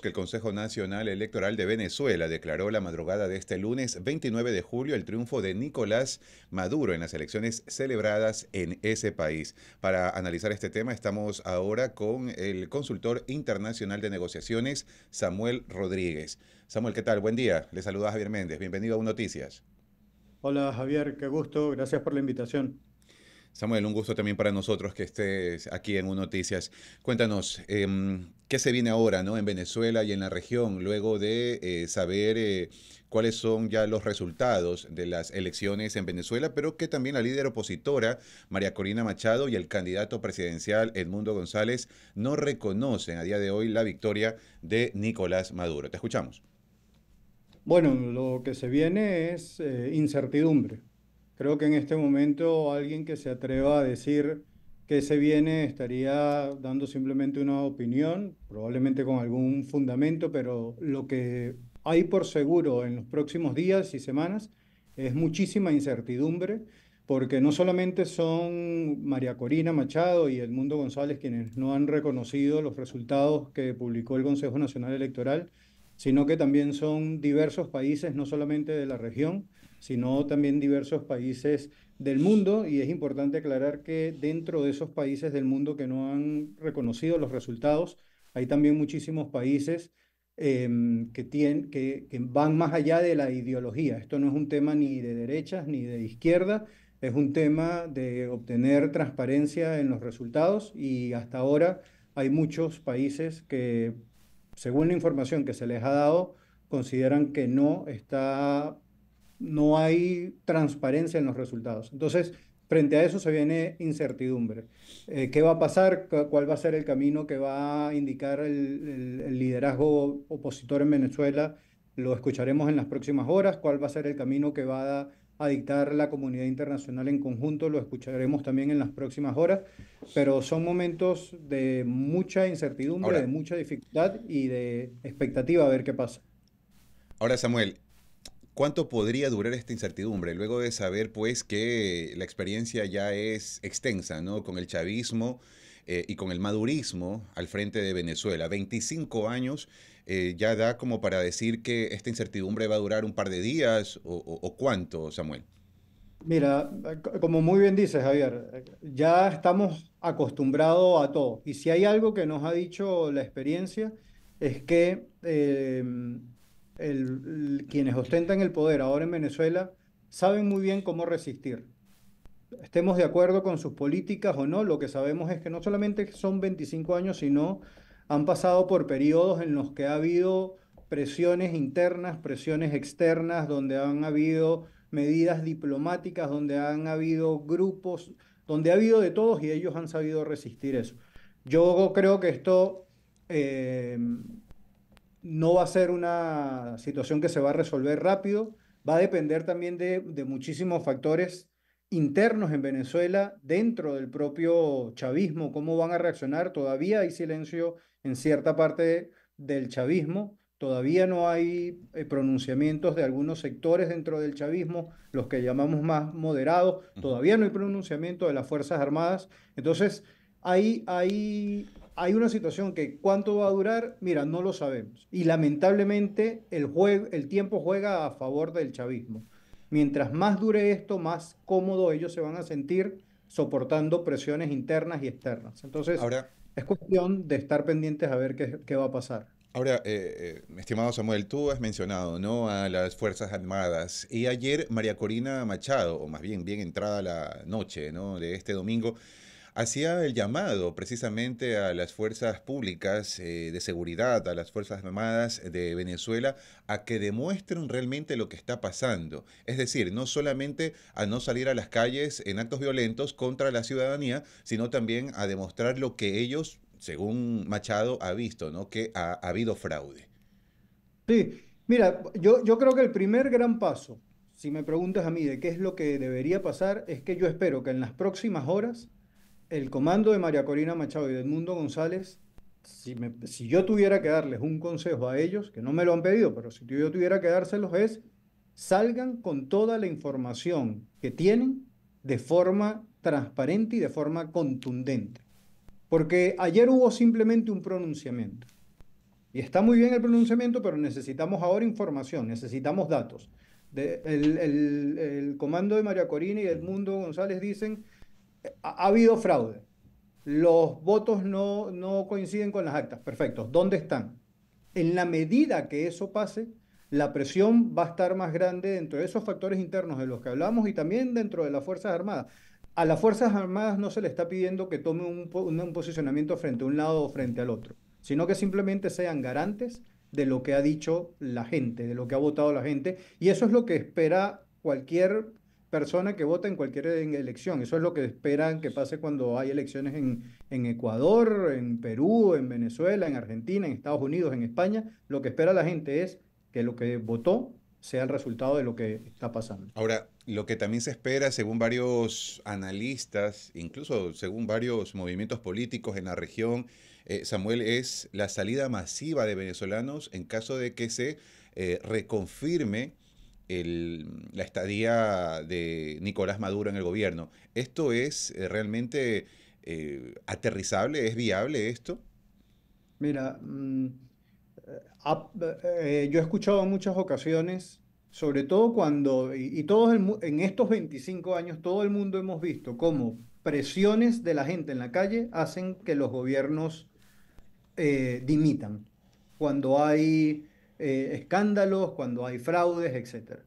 que el Consejo Nacional Electoral de Venezuela declaró la madrugada de este lunes 29 de julio el triunfo de Nicolás Maduro en las elecciones celebradas en ese país. Para analizar este tema estamos ahora con el consultor internacional de negociaciones, Samuel Rodríguez. Samuel, ¿qué tal? Buen día. Le saluda Javier Méndez. Bienvenido a Un Noticias. Hola Javier, qué gusto. Gracias por la invitación. Samuel, un gusto también para nosotros que estés aquí en UNOTICIAS. Noticias. Cuéntanos, em, qué se viene ahora ¿no? en Venezuela y en la región, luego de eh, saber eh, cuáles son ya los resultados de las elecciones en Venezuela, pero que también la líder opositora, María Corina Machado, y el candidato presidencial, Edmundo González, no reconocen a día de hoy la victoria de Nicolás Maduro. Te escuchamos. Bueno, lo que se viene es eh, incertidumbre. Creo que en este momento alguien que se atreva a decir que se viene estaría dando simplemente una opinión, probablemente con algún fundamento, pero lo que hay por seguro en los próximos días y semanas es muchísima incertidumbre, porque no solamente son María Corina Machado y Edmundo González quienes no han reconocido los resultados que publicó el Consejo Nacional Electoral, sino que también son diversos países, no solamente de la región, sino también diversos países del mundo y es importante aclarar que dentro de esos países del mundo que no han reconocido los resultados, hay también muchísimos países em, que, tienen, que van más allá de la ideología. Esto no es un tema ni de derechas ni de izquierda, es un tema de obtener transparencia en los resultados y hasta ahora hay muchos países que, según la información que se les ha dado, consideran que no está no hay transparencia en los resultados. Entonces, frente a eso se viene incertidumbre. Eh, ¿Qué va a pasar? ¿Cuál va a ser el camino que va a indicar el, liderazgo opositor en Venezuela? Lo escucharemos en las próximas horas. ¿Cuál va a ser el camino que va a dictar la comunidad internacional en conjunto, lo escucharemos también en las próximas horas, pero son momentos de mucha incertidumbre, de mucha dificultad y de expectativa a ver qué pasa. Ahora, Samuel, ¿Cuánto podría durar esta incertidumbre? Luego de saber, pues, que la experiencia ya es extensa, ¿no? Con el chavismo eh, y con el madurismo al frente de Venezuela. 25 años eh, ya da como para decir que esta incertidumbre va a durar un par de días o, cuánto, Samuel. Mira, como muy bien dices, Javier, ya estamos acostumbrados a todo. Y si hay algo que nos ha dicho la experiencia, es que eh, el, quienes ostentan el poder ahora en Venezuela saben muy bien cómo resistir. Estemos de acuerdo con sus políticas o no, lo que sabemos es que no solamente son 25 años, sino han pasado por periodos en los que ha habido presiones internas, presiones externas, donde han habido medidas diplomáticas, donde han habido grupos, donde ha habido de todos y ellos han sabido resistir eso. Yo creo que esto eh, no va a ser una situación que se va a resolver rápido, va a depender también de, muchísimos factores internos en Venezuela, dentro del propio chavismo, cómo van a reaccionar. Todavía hay silencio en cierta parte del chavismo, todavía no hay eh, pronunciamientos de algunos sectores dentro del chavismo, los que llamamos más moderados, todavía no hay pronunciamiento de las Fuerzas Armadas. Entonces, ahí... hay hay una situación que cuánto va a durar, mira, no lo sabemos. Y lamentablemente el, juego, el tiempo juega a favor del chavismo. Mientras más dure esto, más cómodo ellos se van a sentir soportando presiones internas y externas. Entonces, es cuestión de estar pendientes a ver qué, va a pasar. Ahora, eh, eh, estimado Samuel, tú has mencionado ¿no? a las Fuerzas Armadas y ayer María Corina Machado, o más bien bien entrada la noche ¿no? de este domingo, hacía el llamado precisamente a las fuerzas públicas eh, de seguridad, a las fuerzas armadas de Venezuela, a que demuestren realmente lo que está pasando. Es decir, no solamente a no salir a las calles en actos violentos contra la ciudadanía, sino también a demostrar lo que ellos, según Machado, ha visto, ¿no? Que ha, habido fraude. Sí, mira, yo, yo creo que el primer gran paso si me preguntas a mí de qué es lo que debería pasar, es que yo espero que en las próximas horas el comando de María Corina Machado y Edmundo González, si, yo tuviera que darles un consejo a ellos, que no me lo han pedido, pero si yo tuviera que dárselos es, salgan con toda la información que tienen de forma transparente y de forma contundente. Porque ayer hubo simplemente un pronunciamiento. Y está muy bien el pronunciamiento, pero necesitamos ahora información, necesitamos datos. el, el comando de María Corina y Edmundo González dicen ha, habido fraude. Los votos no, no coinciden con las actas. Perfecto. ¿Dónde están? En la medida que eso pase, la presión va a estar más grande dentro de esos factores internos de los que hablamos y también dentro de las Fuerzas Armadas. A las Fuerzas Armadas no se le está pidiendo que tome un, posicionamiento frente a un lado o frente al otro, sino que simplemente sean garantes de lo que ha dicho la gente, de lo que ha votado la gente. Y eso es lo que espera cualquier persona que vota en cualquier elección. Eso es lo que esperan que pase cuando hay elecciones en, Ecuador, en Perú, en Venezuela, en Argentina, en Estados Unidos, en España. Lo que espera la gente es que lo que votó sea el resultado de lo que está pasando. Ahora, lo que también se espera, según varios analistas, incluso según varios movimientos políticos en la región, eh, Samuel, es la salida masiva de venezolanos en caso de que se eh, reconfirme la estadía de Nicolás Maduro en el gobierno. ¿Esto es eh, realmente eh, aterrizable? ¿Es viable esto? Mira, mm, eh, yo he escuchado en muchas ocasiones, sobre todo cuando, y, todos en estos 25 años, todo el mundo hemos visto cómo presiones de la gente en la calle hacen que los gobiernos dimitan. Cuando hay eh, escándalos, cuando hay fraudes, etc.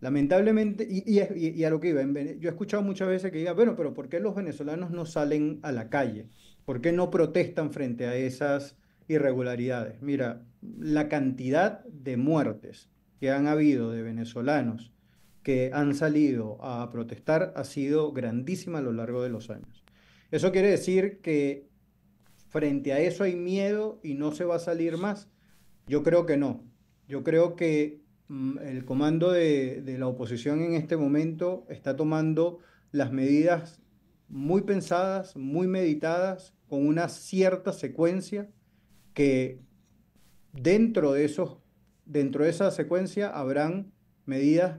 Lamentablemente, y, a lo que iba, yo he escuchado muchas veces que diga, bueno, pero ¿por qué los venezolanos no salen a la calle? ¿Por qué no protestan frente a esas irregularidades? Mira, la cantidad de muertes que han habido de venezolanos que han salido a protestar ha sido grandísima a lo largo de los años. Eso quiere decir que frente a eso hay miedo y no se va a salir más yo creo que no. Yo creo que mm, el comando de, la oposición en este momento está tomando las medidas muy pensadas, muy meditadas, con una cierta secuencia que dentro de esos dentro de esa secuencia habrán medidas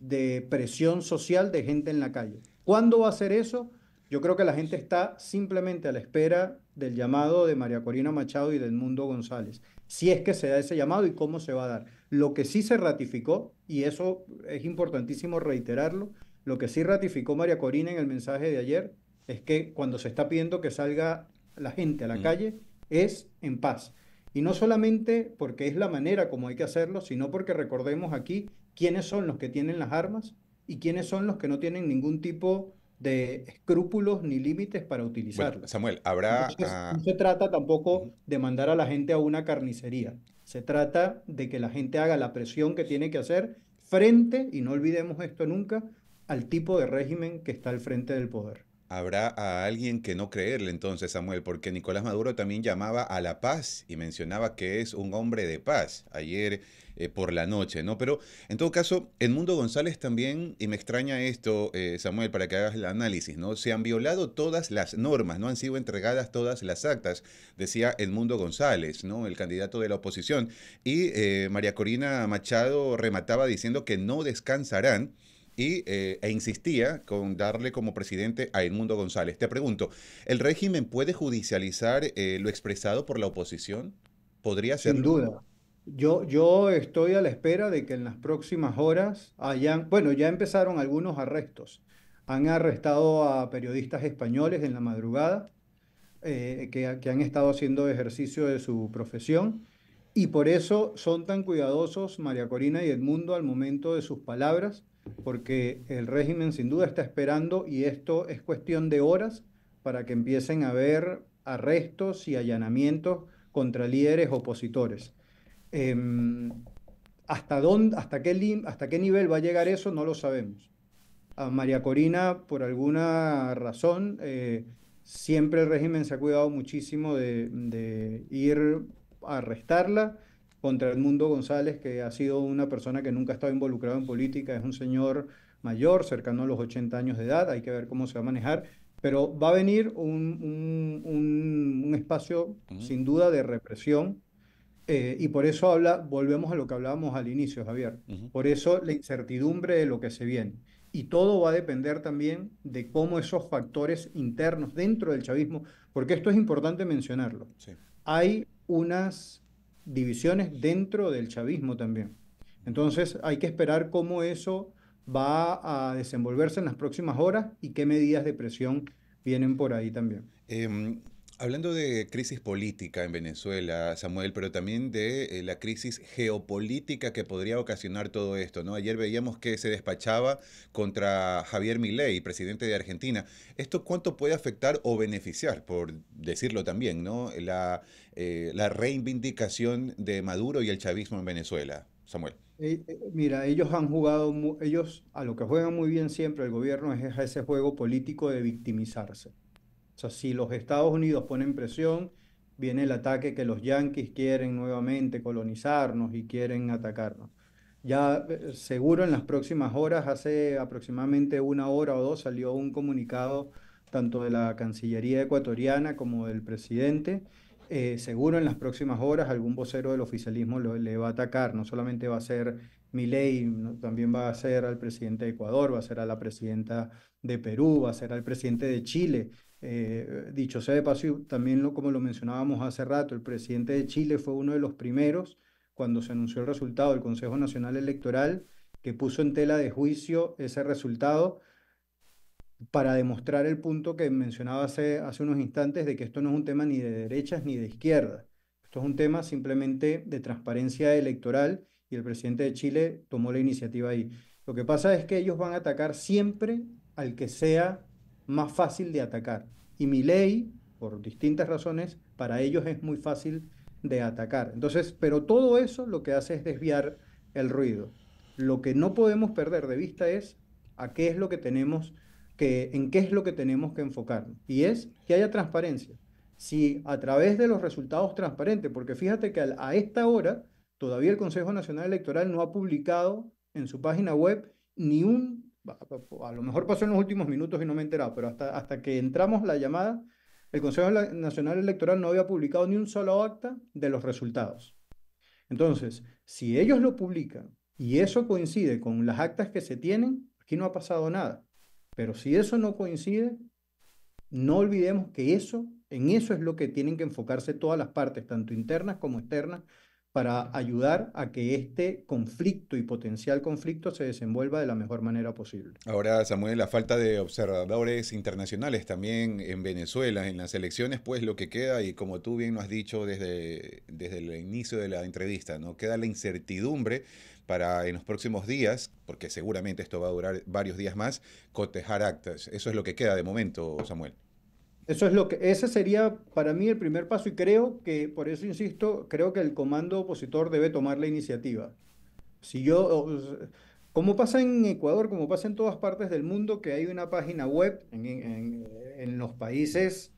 de presión social de gente en la calle. ¿Cuándo va a ser eso? Yo creo que la gente está simplemente a la espera del llamado de María Corina Machado y del Mundo González si es que se da ese llamado y cómo se va a dar. Lo que sí se ratificó, y eso es importantísimo reiterarlo, lo que sí ratificó María Corina en el mensaje de ayer es que cuando se está pidiendo que salga la gente a la mm. calle es en paz. Y no solamente porque es la manera como hay que hacerlo, sino porque recordemos aquí quiénes son los que tienen las armas y quiénes son los que no tienen ningún tipo de escrúpulos ni límites para utilizarlo. Samuel, habrá... Ah, no se trata tampoco de mandar a la gente a una carnicería, se trata de que la gente haga la presión que tiene que hacer frente, y no olvidemos esto nunca, al tipo de régimen que está al frente del poder. Habrá a alguien que no creerle entonces, Samuel, porque Nicolás Maduro también llamaba a la paz y mencionaba que es un hombre de paz. Ayer eh, por la noche, ¿no? Pero en todo caso, El Mundo González también, y me extraña esto, eh, Samuel, para que hagas el análisis, ¿no? Se han violado todas las normas, no han sido entregadas todas las actas, decía Edmundo González, ¿no? El candidato de la oposición. Y eh, María Corina Machado remataba diciendo que no descansarán y, e insistía con darle como presidente a Edmundo González. Te pregunto, ¿el régimen puede judicializar lo expresado por la oposición? ¿Podría ser? Sin duda, yo, estoy a la espera de que en las próximas horas hayan, bueno, ya empezaron algunos arrestos. Han arrestado a periodistas españoles en la madrugada eh, que, que han estado haciendo ejercicio de su profesión. Y por eso son tan cuidadosos María Corina y Edmundo al momento de sus palabras, porque el régimen sin duda está esperando y esto es cuestión de horas para que empiecen a haber arrestos y allanamientos contra líderes opositores. Em, ¿Hasta, dónde, hasta, qué, ¿Hasta qué nivel va a llegar eso? No lo sabemos. A María Corina, por alguna razón, eh, siempre el régimen se ha cuidado muchísimo de, ir a arrestarla contra El Mundo González, que ha sido una persona que nunca ha estado involucrada en política, es un señor mayor, cercano a los 80 años de edad, hay que ver cómo se va a manejar, pero va a venir un, espacio sin duda de represión eh, y por eso habla, volvemos a lo que hablábamos al inicio, Javier. Por eso la incertidumbre de lo que se viene. Y todo va a depender también de cómo esos factores internos dentro del chavismo, porque esto es importante mencionarlo. Hay unas divisiones dentro del chavismo también. Entonces hay que esperar cómo eso va a desenvolverse en las próximas horas y qué medidas de presión vienen por ahí también. Em, Hablando de crisis política en Venezuela, Samuel, pero también de eh, la crisis geopolítica que podría ocasionar todo esto, ¿no? Ayer veíamos que se despachaba contra Javier Milei, presidente de Argentina. ¿Esto cuánto puede afectar o beneficiar, por decirlo también, ¿no? La, eh, reivindicación de Maduro y el chavismo en Venezuela, Samuel. Eh, mira, ellos han jugado, ellos a lo que juegan muy bien siempre el gobierno es ese juego político de victimizarse. O sea, si los Estados Unidos ponen presión, viene el ataque que los yanquis quieren nuevamente colonizarnos y quieren atacarnos. Ya eh, seguro en las próximas horas, hace aproximadamente una hora o dos, salió un comunicado tanto de la Cancillería ecuatoriana como del presidente. Eh, seguro en las próximas horas algún vocero del oficialismo le va a atacar, no solamente va a ser Milei, también va a ser al presidente de Ecuador, va a ser a la presidenta de Perú, va a ser al presidente de Chile. Eh, dicho sea de paso, también lo, como lo mencionábamos hace rato, el presidente de Chile fue uno de los primeros, cuando se anunció el resultado del Consejo Nacional Electoral, que puso en tela de juicio ese resultado para demostrar el punto que mencionaba hace, hace unos instantes de que esto no es un tema ni de derechas ni de izquierdas. Esto es un tema simplemente de transparencia electoral y el presidente de Chile tomó la iniciativa ahí. Lo que pasa es que ellos van a atacar siempre al que sea más fácil de atacar. Y mi ley, por distintas razones, para ellos es muy fácil de atacar. Entonces, pero todo eso lo que hace es desviar el ruido. Lo que no podemos perder de vista es a qué es lo que tenemos que, en qué es lo que tenemos que enfocarnos. Y es que haya transparencia. Si a través de los resultados transparentes, porque fíjate que a esta hora todavía el Consejo Nacional Electoral no ha publicado en su página web ni un a lo mejor pasó en los últimos minutos y no me he enterado, pero hasta, hasta que entramos la llamada, el Consejo Nacional Electoral no había publicado ni un solo acta de los resultados. Entonces, si ellos lo publican y eso coincide con las actas que se tienen, aquí no ha pasado nada. Pero si eso no coincide, no olvidemos que eso, en eso es lo que tienen que enfocarse todas las partes, tanto internas como externas, para ayudar a que este conflicto y potencial conflicto se desenvuelva de la mejor manera posible. Ahora, Samuel, la falta de observadores internacionales también en Venezuela, en las elecciones, pues lo que queda, y como tú bien lo has dicho desde, desde el inicio de la entrevista, ¿no? Queda la incertidumbre para en los próximos días, porque seguramente esto va a durar varios días más, cotejar actas. Eso es lo que queda de momento, Samuel. Eso es lo que, ese sería para mí el primer paso y creo que, por eso insisto, creo que el comando opositor debe tomar la iniciativa. Si yo, como pasa en Ecuador, como pasa en todas partes del mundo, que hay una página web en, los países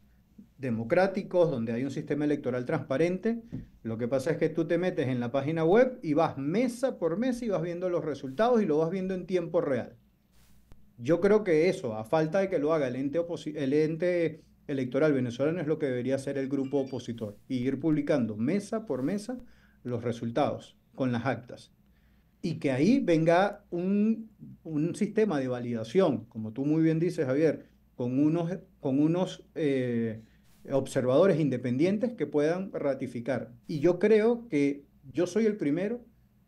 democráticos, donde hay un sistema electoral transparente, lo que pasa es que tú te metes en la página web y vas mesa por mesa y vas viendo los resultados y lo vas viendo en tiempo real. Yo creo que eso, a falta de que lo haga el ente, el ente electoral venezolano es lo que debería hacer el grupo opositor y ir publicando mesa por mesa los resultados con las actas. Y que ahí venga un, sistema de validación, como tú muy bien dices, Javier, con unos, con unos eh, observadores independientes que puedan ratificar. Y yo creo que yo soy el primero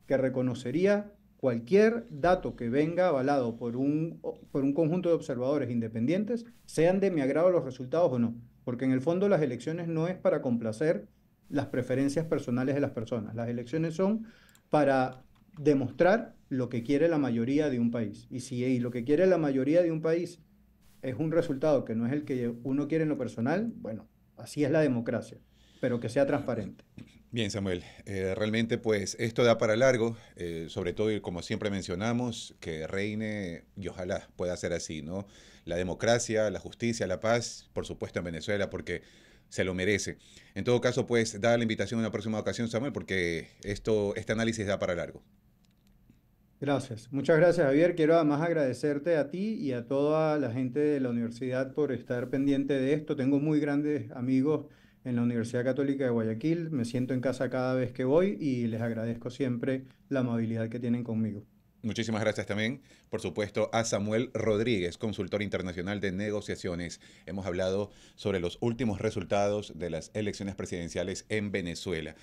que reconocería cualquier dato que venga avalado por un, por un conjunto de observadores independientes, sean de mi agrado los resultados o no. Porque en el fondo las elecciones no es para complacer las preferencias personales de las personas. Las elecciones son para demostrar lo que quiere la mayoría de un país. Y si lo que quiere la mayoría de un país es un resultado que no es el que uno quiere en lo personal, bueno, así es la democracia, pero que sea transparente. Bien, Samuel, eh, realmente pues esto da para largo, eh, sobre todo y como siempre mencionamos, que reine y ojalá pueda ser así, ¿no? La democracia, la justicia, la paz, por supuesto en Venezuela, porque se lo merece. En todo caso, pues da la invitación en una próxima ocasión, Samuel, porque esto, este análisis da para largo. Gracias. Muchas gracias, Javier. Quiero además agradecerte a ti y a toda la gente de la universidad por estar pendiente de esto. Tengo muy grandes amigos en la Universidad Católica de Guayaquil. Me siento en casa cada vez que voy y les agradezco siempre la amabilidad que tienen conmigo. Muchísimas gracias también, por supuesto, a Samuel Rodríguez, consultor internacional de negociaciones. Hemos hablado sobre los últimos resultados de las elecciones presidenciales en Venezuela.